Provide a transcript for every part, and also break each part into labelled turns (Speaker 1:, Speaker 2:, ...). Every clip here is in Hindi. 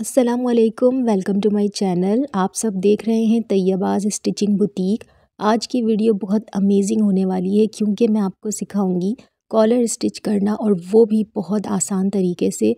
Speaker 1: Aslam welcome to my channel आप सब देख रहे हैं तैयबाज स्टिचिंग बुटीक आज की वीडियो बहुत अमेजिंग होने वाली है क्योंकि मैं आपको सिखाऊंगी कॉलर स्टिच करना और वो भी बहुत आसान तरीके से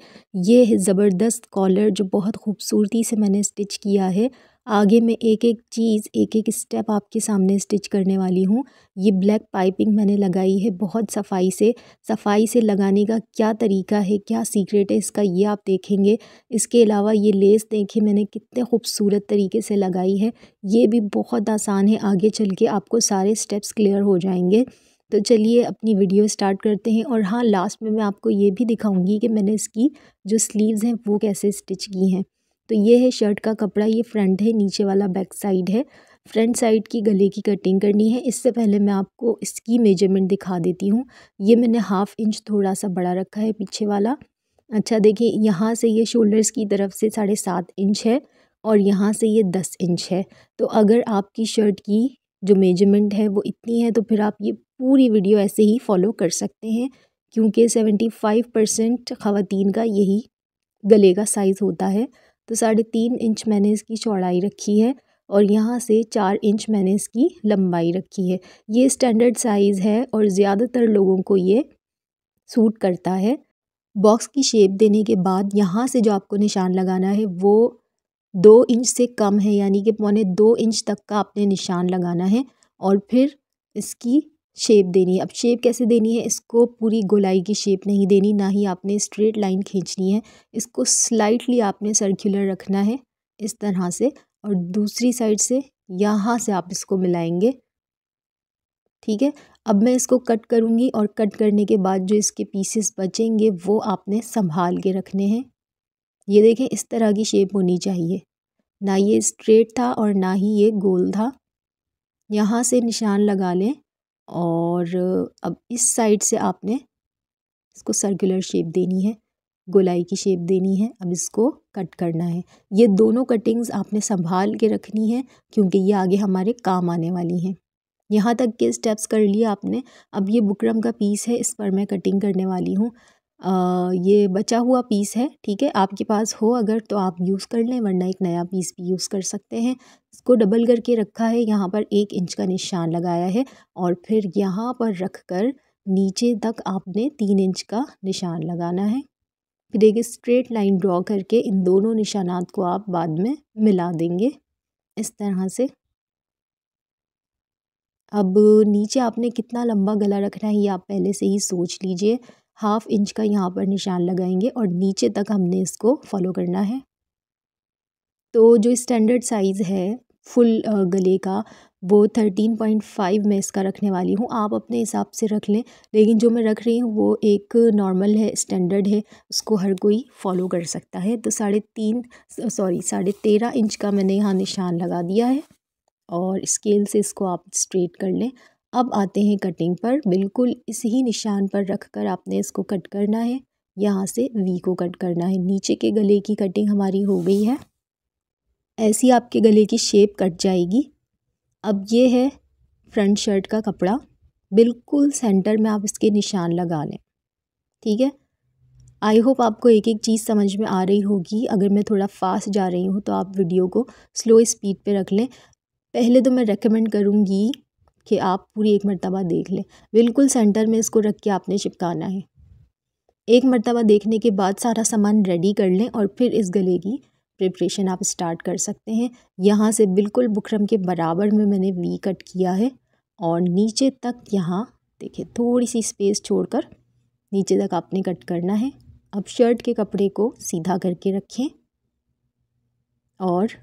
Speaker 1: ये ज़बरदस्त कॉलर जो बहुत खूबसूरती से मैंने स्टिच किया है आगे मैं एक एक चीज़ एक एक स्टेप आपके सामने स्टिच करने वाली हूँ ये ब्लैक पाइपिंग मैंने लगाई है बहुत सफाई से सफाई से लगाने का क्या तरीका है क्या सीक्रेट है इसका ये आप देखेंगे इसके अलावा ये लेस देखिए मैंने कितने खूबसूरत तरीके से लगाई है ये भी बहुत आसान है आगे चल के आपको सारे स्टेप्स क्लियर हो जाएंगे तो चलिए अपनी वीडियो स्टार्ट करते हैं और हाँ लास्ट में मैं आपको ये भी दिखाऊंगी कि मैंने इसकी जो स्लीव्स हैं वो कैसे स्टिच की हैं तो ये है शर्ट का कपड़ा ये फ्रंट है नीचे वाला बैक साइड है फ्रंट साइड की गले की कटिंग करनी है इससे पहले मैं आपको इसकी मेजरमेंट दिखा देती हूँ ये मैंने हाफ़ इंच थोड़ा सा बड़ा रखा है पीछे वाला अच्छा देखिए यहाँ से ये शोल्डर्स की तरफ से साढ़े सात इंच है और यहाँ से ये दस इंच है तो अगर आपकी शर्ट की जो मेजरमेंट है वो इतनी है तो फिर आप ये पूरी वीडियो ऐसे ही फॉलो कर सकते हैं क्योंकि सेवेंटी फाइव परसेंट ख़वान का यही गले का साइज़ होता है तो साढ़े तीन इंच मैंने इसकी चौड़ाई रखी है और यहाँ से चार इंच मैंने इसकी लंबाई रखी है ये स्टैंडर्ड साइज़ है और ज़्यादातर लोगों को ये सूट करता है बॉक्स की शेप देने के बाद यहाँ से जो आपको निशान लगाना है वो दो इंच से कम है यानी कि पौने दो इंच तक का आपने निशान लगाना है और फिर इसकी शेप देनी है अब शेप कैसे देनी है इसको पूरी गोलाई की शेप नहीं देनी ना ही आपने स्ट्रेट लाइन खींचनी है इसको स्लाइटली आपने सर्कुलर रखना है इस तरह से और दूसरी साइड से यहाँ से आप इसको मिलाएंगे ठीक है अब मैं इसको कट करूँगी और कट करने के बाद जो इसके पीसेस बचेंगे वो आपने संभाल के रखने हैं ये देखें इस तरह की शेप होनी चाहिए ना ये स्ट्रेट था और ना ही ये गोल था यहाँ से निशान लगा लें और अब इस साइड से आपने इसको सर्कुलर शेप देनी है गोलाई की शेप देनी है अब इसको कट करना है ये दोनों कटिंग्स आपने संभाल के रखनी है क्योंकि ये आगे हमारे काम आने वाली हैं यहाँ तक के स्टेप्स कर लिए आपने अब ये बुकरम का पीस है इस पर मैं कटिंग करने वाली हूँ ये बचा हुआ पीस है ठीक है आपके पास हो अगर तो आप यूज़ कर लें वरना एक नया पीस भी यूज़ कर सकते हैं इसको डबल करके रखा है यहाँ पर एक इंच का निशान लगाया है और फिर यहाँ पर रख कर नीचे तक आपने तीन इंच का निशान लगाना है फिर एक स्ट्रेट लाइन ड्रॉ करके इन दोनों निशानात को आप बाद में मिला देंगे इस तरह से अब नीचे आपने कितना लंबा गला रखना है ये आप पहले से ही सोच लीजिए हाफ इंच का यहाँ पर निशान लगाएंगे और नीचे तक हमने इसको फॉलो करना है तो जो स्टैंडर्ड साइज़ है फुल गले का वो थर्टीन पॉइंट फाइव में इसका रखने वाली हूँ आप अपने हिसाब से रख लें लेकिन जो मैं रख रही हूँ वो एक नॉर्मल है स्टैंडर्ड है उसको हर कोई फॉलो कर सकता है तो साढ़े तीन सॉरी साढ़े तेरह इंच का मैंने यहाँ निशान लगा दिया है और स्केल से इसको आप स्ट्रेट कर लें अब आते हैं कटिंग पर बिल्कुल इस ही निशान पर रखकर आपने इसको कट करना है यहाँ से वी को कट करना है नीचे के गले की कटिंग हमारी हो गई है ऐसी आपके गले की शेप कट जाएगी अब ये है फ्रंट शर्ट का कपड़ा बिल्कुल सेंटर में आप इसके निशान लगा लें ठीक है आई होप आपको एक एक चीज़ समझ में आ रही होगी अगर मैं थोड़ा फास्ट जा रही हूँ तो आप वीडियो को स्लो स्पीड पे रख लें पहले तो मैं रेकमेंड करूँगी कि आप पूरी एक मरतबा देख लें बिल्कुल सेंटर में इसको रख के आपने चिपकाना है एक मरतबा देखने के बाद सारा सामान रेडी कर लें और फिर इस गले की प्रिपरेशन आप स्टार्ट कर सकते हैं यहाँ से बिल्कुल बुकरम के बराबर में मैंने वी कट किया है और नीचे तक यहाँ देखिए थोड़ी सी स्पेस छोड़कर नीचे तक आपने कट करना है अब शर्ट के कपड़े को सीधा करके रखें और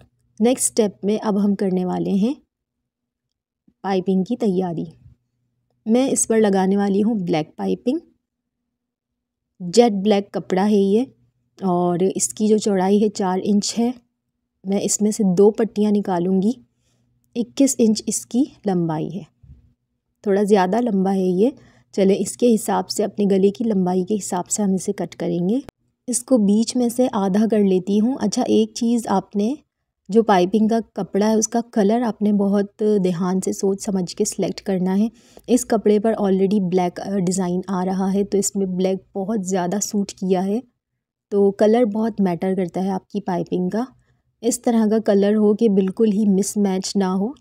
Speaker 1: नेक्स्ट स्टेप में अब हम करने वाले हैं पाइपिंग की तैयारी मैं इस पर लगाने वाली हूँ ब्लैक पाइपिंग जेट ब्लैक कपड़ा है ये और इसकी जो चौड़ाई है चार इंच है मैं इसमें से दो पट्टियाँ निकालूँगी इक्कीस इंच इसकी लंबाई है थोड़ा ज़्यादा लंबा है ये चले इसके हिसाब से अपने गले की लंबाई के हिसाब से हम इसे कट करेंगे इसको बीच में से आधा कर लेती हूँ अच्छा एक चीज़ आपने जो पाइपिंग का कपड़ा है उसका कलर आपने बहुत ध्यान से सोच समझ के सिलेक्ट करना है इस कपड़े पर ऑलरेडी ब्लैक डिज़ाइन आ रहा है तो इसमें ब्लैक बहुत ज़्यादा सूट किया है तो कलर बहुत मैटर करता है आपकी पाइपिंग का इस तरह का कलर हो कि बिल्कुल ही मिसमैच ना हो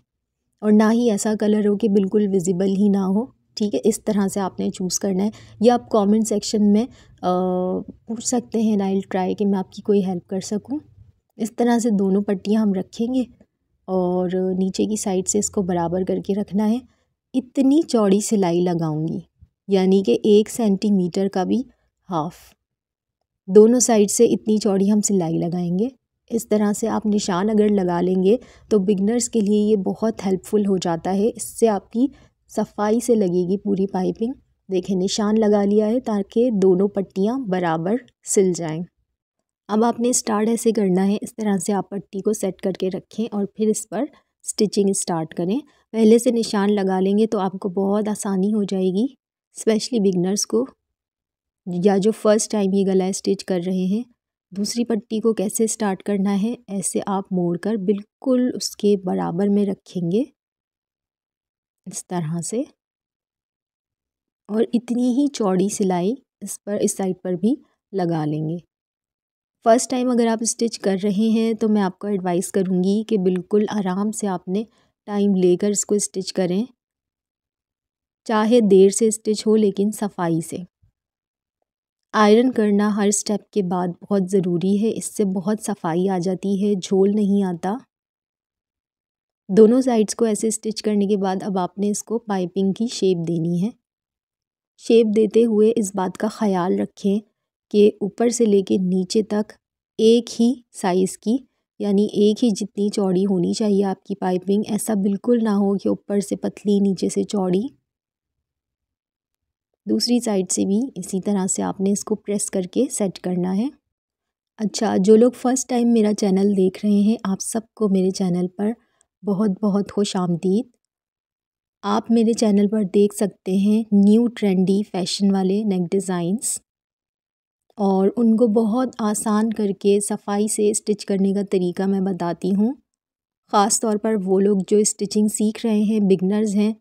Speaker 1: और ना ही ऐसा कलर हो कि बिल्कुल विजिबल ही ना हो ठीक है इस तरह से आपने चूज़ करना है या आप कमेंट सेक्शन में आ, पूछ सकते हैं नाइल ट्राई कि मैं आपकी कोई हेल्प कर सकूं इस तरह से दोनों पट्टियाँ हम रखेंगे और नीचे की साइड से इसको बराबर करके रखना है इतनी चौड़ी सिलाई लगाऊंगी यानी कि एक सेंटीमीटर का भी हाफ दोनों साइड से इतनी चौड़ी हम सिलाई लगाएंगे इस तरह से आप निशान अगर लगा लेंगे तो बिगनर्स के लिए ये बहुत हेल्पफुल हो जाता है इससे आपकी सफाई से लगेगी पूरी पाइपिंग देखें निशान लगा लिया है ताकि दोनों पट्टियाँ बराबर सिल जाएँ अब आपने स्टार्ट ऐसे करना है इस तरह से आप पट्टी को सेट करके रखें और फिर इस पर स्टिचिंग स्टार्ट करें पहले से निशान लगा लेंगे तो आपको बहुत आसानी हो जाएगी स्पेशली बिगनर्स को या जो फ़र्स्ट टाइम ये गला स्टिच कर रहे हैं दूसरी पट्टी को कैसे स्टार्ट करना है ऐसे आप मोड़कर बिल्कुल उसके बराबर में रखेंगे इस तरह से और इतनी ही चौड़ी सिलाई इस पर इस साइड पर भी लगा लेंगे फ़र्स्ट टाइम अगर आप स्टिच कर रहे हैं तो मैं आपको एडवाइस करूँगी कि बिल्कुल आराम से आपने टाइम लेकर इसको स्टिच करें चाहे देर से स्टिच हो लेकिन सफाई से आयरन करना हर स्टेप के बाद बहुत ज़रूरी है इससे बहुत सफाई आ जाती है झोल नहीं आता दोनों साइड्स को ऐसे स्टिच करने के बाद अब आपने इसको पाइपिंग की शेप देनी है शेप देते हुए इस बात का ख्याल रखें के ऊपर से लेके नीचे तक एक ही साइज़ की यानी एक ही जितनी चौड़ी होनी चाहिए आपकी पाइपिंग ऐसा बिल्कुल ना हो कि ऊपर से पतली नीचे से चौड़ी दूसरी साइड से भी इसी तरह से आपने इसको प्रेस करके सेट करना है अच्छा जो लोग फ़र्स्ट टाइम मेरा चैनल देख रहे हैं आप सबको मेरे चैनल पर बहुत बहुत खुश आमदीद आप मेरे चैनल पर देख सकते हैं न्यू ट्रेंडी फैशन वाले नेक डिज़ाइंस और उनको बहुत आसान करके सफ़ाई से स्टिच करने का तरीका मैं बताती हूँ ख़ास तौर पर वो लोग जो स्टिचिंग सीख रहे हैं बिगनर्स हैं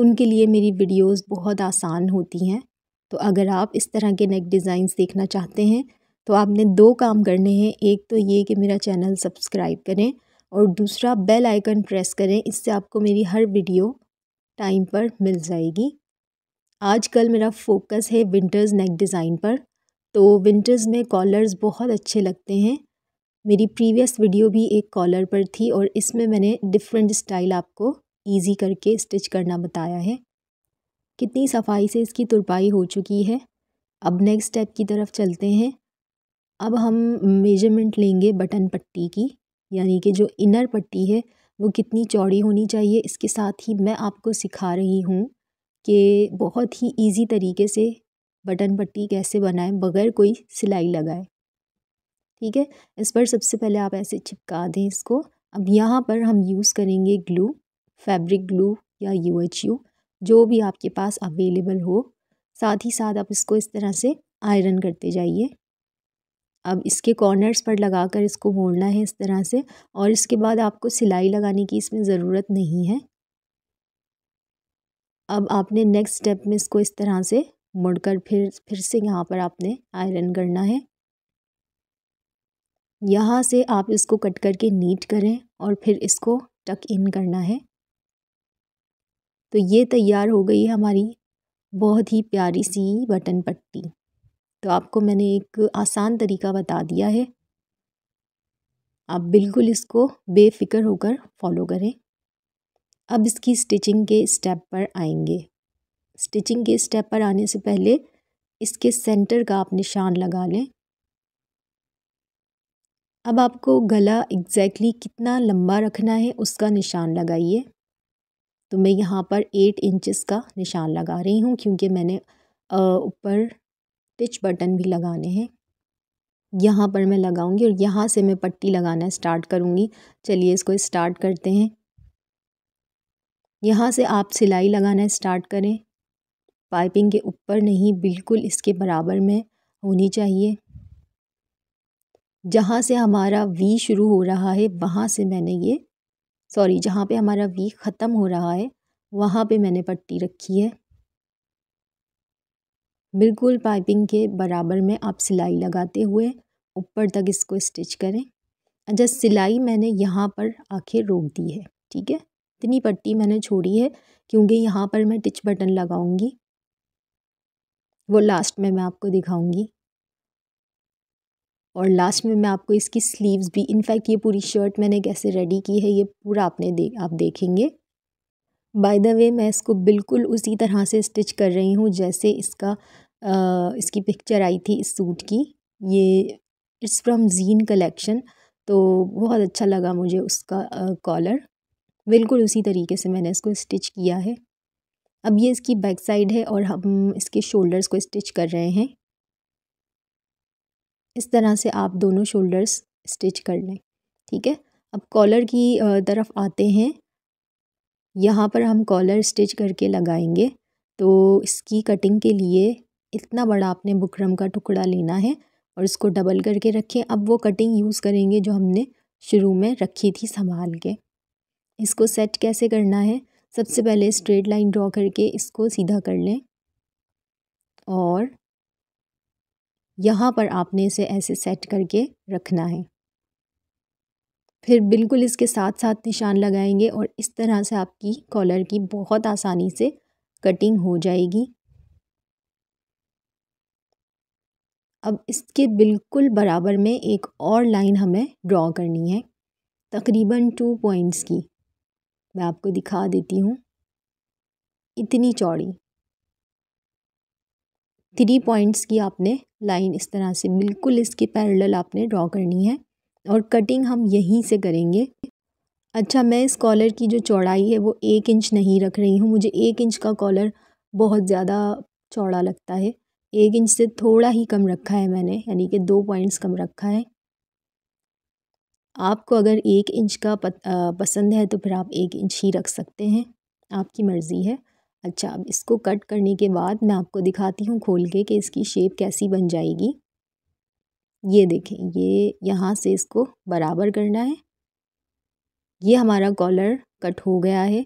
Speaker 1: उनके लिए मेरी वीडियोस बहुत आसान होती हैं तो अगर आप इस तरह के नेक डिज़ाइन देखना चाहते हैं तो आपने दो काम करने हैं एक तो ये कि मेरा चैनल सब्सक्राइब करें और दूसरा बेल आइकन प्रेस करें इससे आपको मेरी हर वीडियो टाइम पर मिल जाएगी आजकल मेरा फोकस है विंटर्स नेक डिज़ाइन पर तो विंटर्स में कॉलर्स बहुत अच्छे लगते हैं मेरी प्रीवियस वीडियो भी एक कॉलर पर थी और इसमें मैंने डिफरेंट स्टाइल आपको ईजी करके स्टिच करना बताया है कितनी सफाई से इसकी तुरपाई हो चुकी है अब नेक्स्ट स्टेप की तरफ चलते हैं अब हम मेजरमेंट लेंगे बटन पट्टी की यानी कि जो इनर पट्टी है वो कितनी चौड़ी होनी चाहिए इसके साथ ही मैं आपको सिखा रही हूँ कि बहुत ही इजी तरीके से बटन पट्टी कैसे बनाएं बगैर कोई सिलाई लगाए ठीक है इस पर सबसे पहले आप ऐसे चिपका दें इसको अब यहाँ पर हम यूज़ करेंगे ग्लू फैब्रिक ग्लू या यू एच यू जो भी आपके पास अवेलेबल हो साथ ही साथ आप इसको इस तरह से आयरन करते जाइए अब इसके कॉर्नर्स पर लगाकर इसको मोड़ना है इस तरह से और इसके बाद आपको सिलाई लगाने की इसमें ज़रूरत नहीं है अब आपने नेक्स्ट स्टेप में इसको इस तरह से मुड़कर फिर फिर से यहाँ पर आपने आयरन करना है यहाँ से आप इसको कट करके नीट करें और फिर इसको टक इन करना है तो ये तैयार हो गई है हमारी बहुत ही प्यारी सी बटन पट्टी तो आपको मैंने एक आसान तरीका बता दिया है आप बिल्कुल इसको बेफिक्र होकर फॉलो करें अब इसकी स्टिचिंग के स्टेप पर आएंगे स्टिचिंग के स्टेप पर आने से पहले इसके सेंटर का आप निशान लगा लें अब आपको गला एग्जैक्टली exactly कितना लंबा रखना है उसका निशान लगाइए तो मैं यहाँ पर एट इंचेस का निशान लगा रही हूँ क्योंकि मैंने ऊपर टिच बटन भी लगाने हैं यहाँ पर मैं लगाऊंगी और यहाँ से मैं पट्टी लगाना स्टार्ट करूँगी चलिए इसको स्टार्ट करते हैं यहाँ से आप सिलाई लगाना स्टार्ट करें पाइपिंग के ऊपर नहीं बिल्कुल इसके बराबर में होनी चाहिए जहाँ से हमारा वी शुरू हो रहा है वहाँ से मैंने ये सॉरी जहाँ पे हमारा वी ख़त्म हो रहा है वहाँ पे मैंने पट्टी रखी है बिल्कुल पाइपिंग के बराबर में आप सिलाई लगाते हुए ऊपर तक इसको स्टिच करें अच्छा सिलाई मैंने यहाँ पर आखिर रोक दी है ठीक है इतनी पट्टी मैंने छोड़ी है क्योंकि यहाँ पर मैं टिच बटन लगाऊंगी वो लास्ट में मैं आपको दिखाऊंगी और लास्ट में मैं आपको इसकी स्लीव्स भी इनफैक्ट ये पूरी शर्ट मैंने कैसे रेडी की है ये पूरा आपने दे आप देखेंगे बाय द वे मैं इसको बिल्कुल उसी तरह से स्टिच कर रही हूँ जैसे इसका आ, इसकी पिक्चर आई थी इस सूट की ये इट्स फ्रॉम जीन कलेक्शन तो बहुत अच्छा लगा मुझे उसका कॉलर बिल्कुल उसी तरीके से मैंने इसको स्टिच किया है अब ये इसकी बैक साइड है और हम इसके शोल्डर्स को स्टिच कर रहे हैं इस तरह से आप दोनों शोल्डर्स स्टिच कर लें ठीक है अब कॉलर की तरफ आते हैं यहाँ पर हम कॉलर स्टिच करके लगाएंगे तो इसकी कटिंग के लिए इतना बड़ा आपने बुकरम का टुकड़ा लेना है और इसको डबल करके रखें अब वो कटिंग यूज़ करेंगे जो हमने शुरू में रखी थी संभाल के इसको सेट कैसे करना है सबसे पहले स्ट्रेट लाइन ड्रॉ करके इसको सीधा कर लें और यहाँ पर आपने इसे ऐसे सेट करके रखना है फिर बिल्कुल इसके साथ साथ निशान लगाएंगे और इस तरह से आपकी कॉलर की बहुत आसानी से कटिंग हो जाएगी अब इसके बिल्कुल बराबर में एक और लाइन हमें ड्रॉ करनी है तकरीबन टू पॉइंट्स की मैं आपको दिखा देती हूँ इतनी चौड़ी थ्री पॉइंट्स की आपने लाइन इस तरह से बिल्कुल इसके पैरेलल आपने ड्रॉ करनी है और कटिंग हम यहीं से करेंगे अच्छा मैं इस कॉलर की जो चौड़ाई है वो एक इंच नहीं रख रही हूँ मुझे एक इंच का कॉलर बहुत ज़्यादा चौड़ा लगता है एक इंच से थोड़ा ही कम रखा है मैंने यानी कि दो पॉइंट्स कम रखा है आपको अगर एक इंच का पसंद है तो फिर आप एक इंच ही रख सकते हैं आपकी मर्ज़ी है अच्छा अब इसको कट करने के बाद मैं आपको दिखाती हूँ खोल के कि इसकी शेप कैसी बन जाएगी ये देखें ये यहाँ से इसको बराबर करना है ये हमारा कॉलर कट हो गया है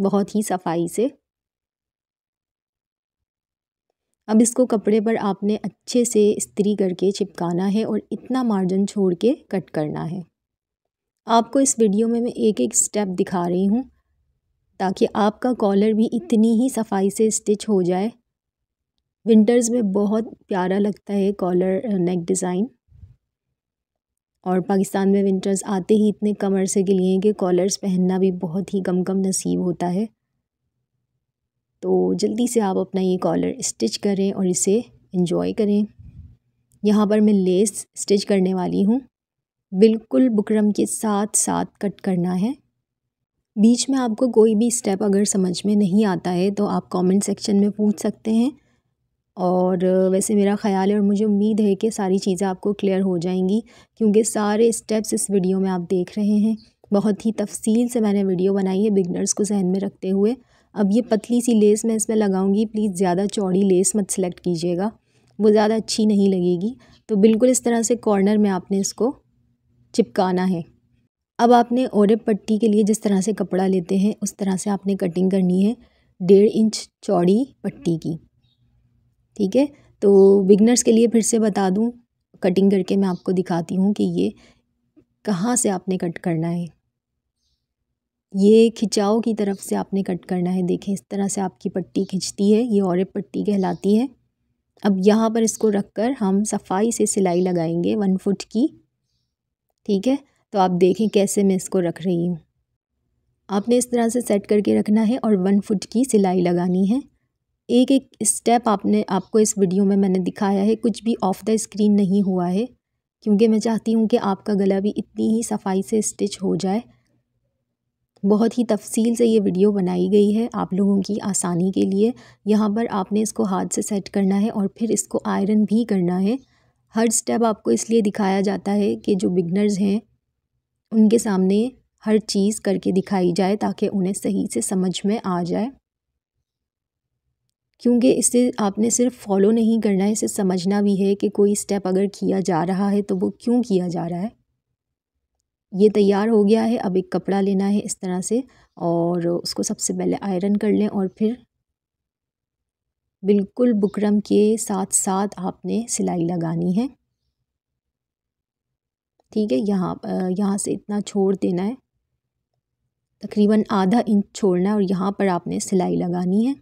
Speaker 1: बहुत ही सफाई से अब इसको कपड़े पर आपने अच्छे से इस्त्री करके चिपकाना है और इतना मार्जिन छोड़ के कट करना है आपको इस वीडियो में मैं एक एक स्टेप दिखा रही हूँ ताकि आपका कॉलर भी इतनी ही सफाई से स्टिच हो जाए विंटर्स में बहुत प्यारा लगता है कॉलर नेक डिज़ाइन और पाकिस्तान में विंटर्स आते ही इतने कम अरसे के लिए हैं कि कॉलर्स पहनना भी बहुत ही कम कम नसीब होता है तो जल्दी से आप अपना ये कॉलर स्टिच करें और इसे इन्जॉय करें यहाँ पर मैं लेस स्टिच करने वाली हूँ बिल्कुल बुकरम के साथ साथ कट करना है बीच में आपको कोई भी स्टेप अगर समझ में नहीं आता है तो आप कमेंट सेक्शन में पूछ सकते हैं और वैसे मेरा ख्याल है और मुझे उम्मीद है कि सारी चीज़ें आपको क्लियर हो जाएंगी क्योंकि सारे स्टेप्स इस वीडियो में आप देख रहे हैं बहुत ही तफसील से मैंने वीडियो बनाई है बिगनर्स को जहन में रखते हुए अब ये पतली सी लेस मैं इसमें लगाऊंगी प्लीज़ ज़्यादा चौड़ी लेस मत सेलेक्ट कीजिएगा वो ज़्यादा अच्छी नहीं लगेगी तो बिल्कुल इस तरह से कॉर्नर में आपने इसको चिपकाना है अब आपने औरब पट्टी के लिए जिस तरह से कपड़ा लेते हैं उस तरह से आपने कटिंग करनी है डेढ़ इंच चौड़ी पट्टी की ठीक है तो बिगनर्स के लिए फिर से बता दूँ कटिंग करके मैं आपको दिखाती हूँ कि ये कहाँ से आपने कट करना है ये खिंचाव की तरफ से आपने कट करना है देखें इस तरह से आपकी पट्टी खिंचती है ये और पट्टी कहलाती है अब यहाँ पर इसको रख कर हम सफाई से सिलाई लगाएंगे वन फुट की ठीक है तो आप देखें कैसे मैं इसको रख रही हूँ आपने इस तरह से सेट करके रखना है और वन फुट की सिलाई लगानी है एक एक स्टेप आपने आपको इस वीडियो में मैंने दिखाया है कुछ भी ऑफ द स्क्रीन नहीं हुआ है क्योंकि मैं चाहती हूँ कि आपका गला भी इतनी ही सफाई से स्टिच हो जाए बहुत ही तफसील से ये वीडियो बनाई गई है आप लोगों की आसानी के लिए यहाँ पर आपने इसको हाथ से सेट करना है और फिर इसको आयरन भी करना है हर स्टेप आपको इसलिए दिखाया जाता है कि जो बिगनर्स हैं उनके सामने हर चीज़ करके दिखाई जाए ताकि उन्हें सही से समझ में आ जाए क्योंकि इसे आपने सिर्फ फॉलो नहीं करना है इसे समझना भी है कि कोई स्टेप अगर किया जा रहा है तो वो क्यों किया जा रहा है ये तैयार हो गया है अब एक कपड़ा लेना है इस तरह से और उसको सबसे पहले आयरन कर लें और फिर बिल्कुल बुकरम के साथ साथ आपने सिलाई लगानी है ठीक है यहाँ यहाँ से इतना छोड़ देना है तकरीबन आधा इंच छोड़ना है और यहाँ पर आपने सिलाई लगानी है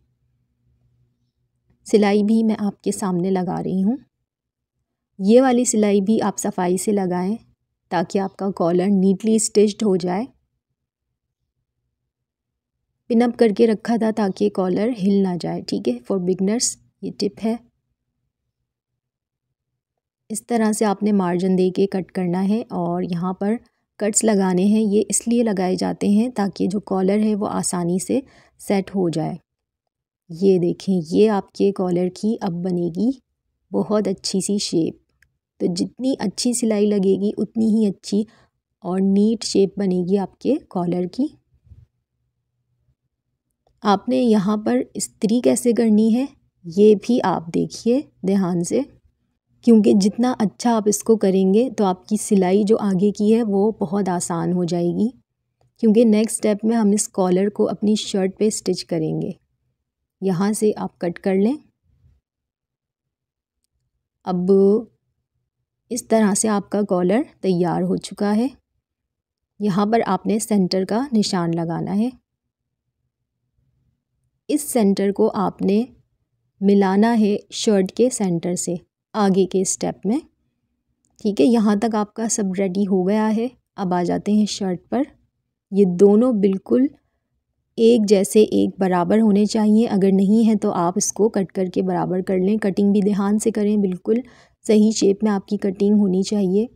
Speaker 1: सिलाई भी मैं आपके सामने लगा रही हूँ ये वाली सिलाई भी आप सफाई से लगाएं ताकि आपका कॉलर नीटली स्टिच्ड हो जाए पिनअप करके रखा था ताकि कॉलर हिल ना जाए ठीक है फॉर बिगनर्स ये टिप है इस तरह से आपने मार्जिन दे के कट करना है और यहाँ पर कट्स लगाने हैं ये इसलिए लगाए जाते हैं ताकि जो कॉलर है वो आसानी से सेट हो जाए ये देखें ये आपके कॉलर की अब बनेगी बहुत अच्छी सी शेप तो जितनी अच्छी सिलाई लगेगी उतनी ही अच्छी और नीट शेप बनेगी आपके कॉलर की आपने यहाँ पर स्त्री कैसे करनी है ये भी आप देखिए ध्यान से क्योंकि जितना अच्छा आप इसको करेंगे तो आपकी सिलाई जो आगे की है वो बहुत आसान हो जाएगी क्योंकि नेक्स्ट स्टेप में हम इस कॉलर को अपनी शर्ट पे स्टिच करेंगे यहाँ से आप कट कर लें अब इस तरह से आपका कॉलर तैयार हो चुका है यहाँ पर आपने सेंटर का निशान लगाना है इस सेंटर को आपने मिलाना है शर्ट के सेंटर से आगे के स्टेप में ठीक है यहाँ तक आपका सब रेडी हो गया है अब आ जाते हैं शर्ट पर ये दोनों बिल्कुल एक जैसे एक बराबर होने चाहिए अगर नहीं है तो आप इसको कट करके बराबर कर लें कटिंग भी ध्यान से करें बिल्कुल सही शेप में आपकी कटिंग होनी चाहिए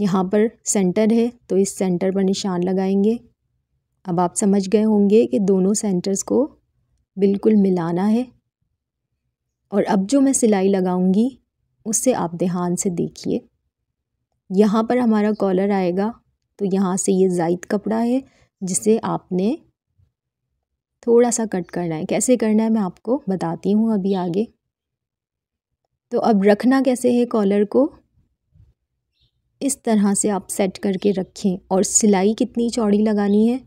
Speaker 1: यहाँ पर सेंटर है तो इस सेंटर पर निशान लगाएंगे अब आप समझ गए होंगे कि दोनों सेंटर्स को बिल्कुल मिलाना है और अब जो मैं सिलाई लगाऊंगी उससे आप ध्यान से देखिए यहाँ पर हमारा कॉलर आएगा तो यहाँ से ये जायद कपड़ा है जिसे आपने थोड़ा सा कट करना है कैसे करना है मैं आपको बताती हूँ अभी आगे तो अब रखना कैसे है कॉलर को इस तरह से आप सेट करके रखें और सिलाई कितनी चौड़ी लगानी है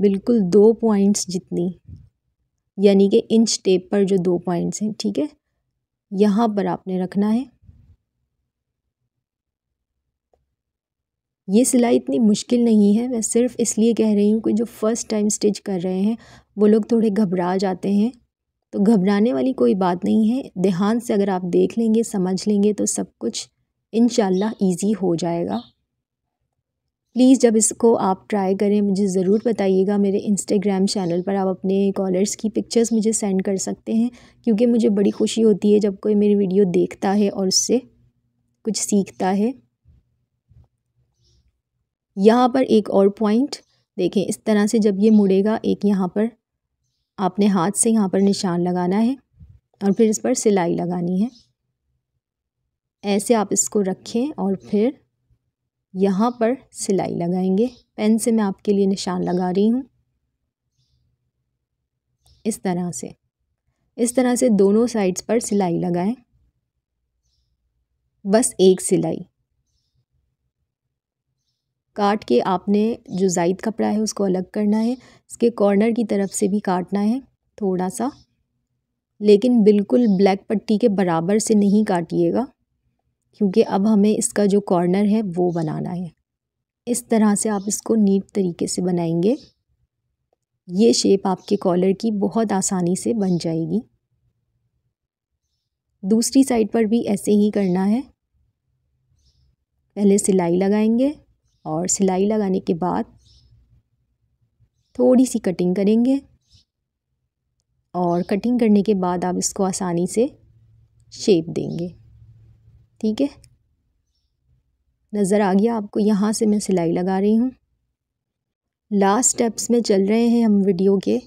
Speaker 1: बिल्कुल दो पॉइंट्स जितनी यानी कि इंच टेप पर जो दो पॉइंट्स हैं ठीक है यहाँ पर आपने रखना है ये सिलाई इतनी मुश्किल नहीं है मैं सिर्फ इसलिए कह रही हूँ कि जो फ़र्स्ट टाइम स्टिच कर रहे हैं वो लोग थोड़े घबरा जाते हैं तो घबराने वाली कोई बात नहीं है ध्यान से अगर आप देख लेंगे समझ लेंगे तो सब कुछ इन ईज़ी हो जाएगा प्लीज़ जब इसको आप ट्राई करें मुझे ज़रूर बताइएगा मेरे इंस्टाग्राम चैनल पर आप अपने कॉलर्स की पिक्चर्स मुझे सेंड कर सकते हैं क्योंकि मुझे बड़ी खुशी होती है जब कोई मेरी वीडियो देखता है और उससे कुछ सीखता है यहाँ पर एक और पॉइंट देखें इस तरह से जब ये मुड़ेगा एक यहाँ पर आपने हाथ से यहाँ पर निशान लगाना है और फिर इस पर सिलाई लगानी है ऐसे आप इसको रखें और फिर यहाँ पर सिलाई लगाएंगे पेन से मैं आपके लिए निशान लगा रही हूँ इस तरह से इस तरह से दोनों साइड्स पर सिलाई लगाएं बस एक सिलाई काट के आपने जो जायद कपड़ा है उसको अलग करना है इसके कॉर्नर की तरफ से भी काटना है थोड़ा सा लेकिन बिल्कुल ब्लैक पट्टी के बराबर से नहीं काटिएगा क्योंकि अब हमें इसका जो कॉर्नर है वो बनाना है इस तरह से आप इसको नीट तरीके से बनाएंगे ये शेप आपके कॉलर की बहुत आसानी से बन जाएगी दूसरी साइड पर भी ऐसे ही करना है पहले सिलाई लगाएंगे और सिलाई लगाने के बाद थोड़ी सी कटिंग करेंगे और कटिंग करने के बाद आप इसको आसानी से शेप देंगे ठीक है नज़र आ गया आपको यहाँ से मैं सिलाई लगा रही हूँ लास्ट स्टेप्स में चल रहे हैं हम वीडियो के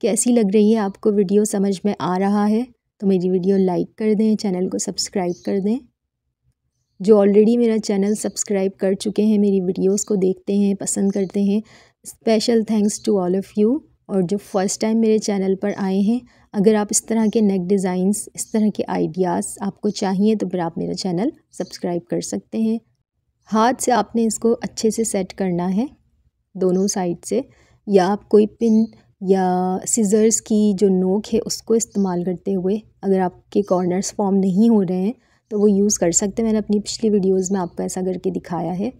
Speaker 1: कैसी लग रही है आपको वीडियो समझ में आ रहा है तो मेरी वीडियो लाइक कर दें चैनल को सब्सक्राइब कर दें जो ऑलरेडी मेरा चैनल सब्सक्राइब कर चुके हैं मेरी वीडियोस को देखते हैं पसंद करते हैं special thanks to all of you और जो फ़र्स्ट टाइम मेरे चैनल पर आए हैं अगर आप इस तरह के नेक डिज़ाइंस इस तरह के आइडियाज़ आपको चाहिए तो फिर आप मेरा चैनल सब्सक्राइब कर सकते हैं हाथ से आपने इसको अच्छे से सेट करना है दोनों साइड से या आप कोई पिन या सीज़र्स की जो नोक है उसको इस्तेमाल करते हुए अगर आपके कॉर्नर्स फॉर्म नहीं हो रहे हैं तो वो यूज़ कर सकते हैं मैंने अपनी पिछली वीडियोज़ में आपको ऐसा करके दिखाया है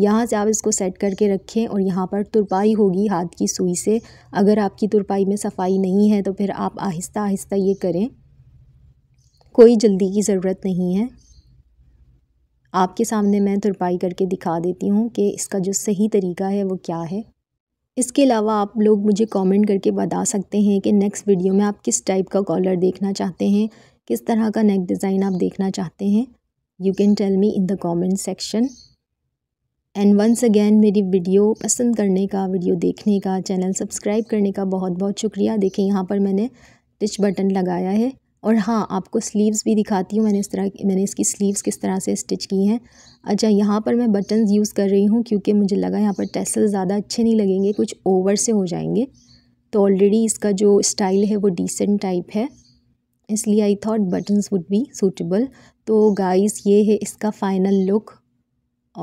Speaker 1: यहाँ से आप इसको सेट करके रखें और यहाँ पर तुरपाई होगी हाथ की सुई से अगर आपकी तुरपाई में सफाई नहीं है तो फिर आप आहिस्ता आहिस्ता ये करें कोई जल्दी की ज़रूरत नहीं है आपके सामने मैं तुरपाई करके दिखा देती हूँ कि इसका जो सही तरीका है वो क्या है इसके अलावा आप लोग मुझे कमेंट करके बता सकते हैं कि नेक्स्ट वीडियो में आप किस टाइप का कॉलर देखना चाहते हैं किस तरह का नेक डिज़ाइन आप देखना चाहते हैं you can tell me in the comment section and once again मेरी वीडियो पसंद करने का वीडियो देखने का चैनल सब्सक्राइब करने का बहुत बहुत शुक्रिया देखें यहाँ पर मैंने टिच बटन लगाया है और हाँ आपको स्लीव्स भी दिखाती हूँ मैंने इस तरह मैंने इसकी स्लीव्स किस तरह से स्टिच की हैं अच्छा यहाँ पर मैं बटन्स यूज़ कर रही हूँ क्योंकि मुझे लगा यहाँ पर टेसल ज़्यादा अच्छे नहीं लगेंगे कुछ ओवर से हो जाएंगे तो ऑलरेडी इसका जो स्टाइल है वो डिसेंट टाइप है इसलिए I thought buttons would be suitable तो गाइस ये है इसका फाइनल लुक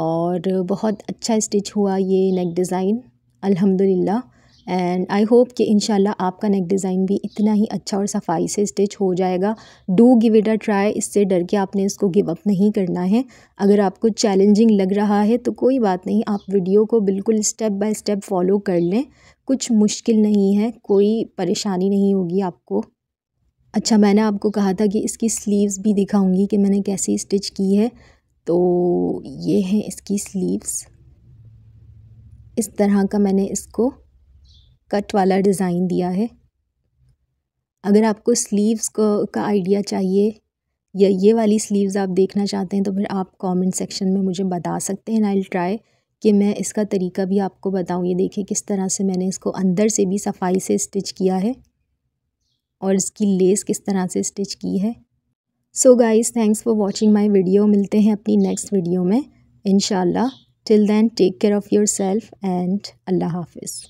Speaker 1: और बहुत अच्छा स्टिच हुआ ये नेक डिज़ाइन अल्हम्दुलिल्लाह एंड आई होप कि इन आपका नेक डिज़ाइन भी इतना ही अच्छा और सफाई से स्टिच हो जाएगा do give it a try इससे डर के आपने इसको गिव अप नहीं करना है अगर आपको चैलेंजिंग लग रहा है तो कोई बात नहीं आप वीडियो को बिल्कुल स्टेप बाय स्टेप फॉलो कर लें कुछ मुश्किल नहीं है कोई परेशानी नहीं होगी आपको अच्छा मैंने आपको कहा था कि इसकी स्लीव्स भी दिखाऊंगी कि मैंने कैसे स्टिच की है तो ये है इसकी स्लीव्स इस तरह का मैंने इसको कट वाला डिज़ाइन दिया है अगर आपको स्लीव्स को का आइडिया चाहिए या ये वाली स्लीव्स आप देखना चाहते हैं तो फिर आप कमेंट सेक्शन में मुझे बता सकते हैं आई ट्राई कि मैं इसका तरीका भी आपको बताऊँ ये देखिए किस तरह से मैंने इसको अंदर से भी सफाई से स्टिच किया है और इसकी लेस किस तरह से स्टिच की है so guys thanks for watching my video मिलते हैं अपनी नेक्स्ट वीडियो में इनशाला till then take care of yourself and अल्लाह हाफिज़